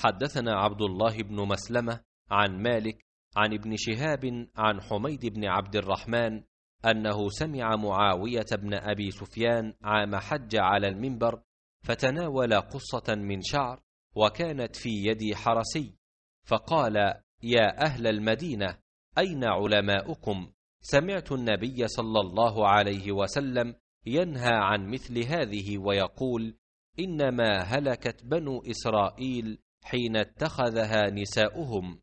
حدثنا عبد الله بن مسلمة عن مالك عن ابن شهاب عن حميد بن عبد الرحمن أنه سمع معاوية بن أبي سفيان عام حج على المنبر فتناول قصة من شعر وكانت في يد حرسي فقال يا أهل المدينة أين علماؤكم؟ سمعت النبي صلى الله عليه وسلم ينهى عن مثل هذه ويقول إنما هلكت بنو إسرائيل حين اتخذها نساؤهم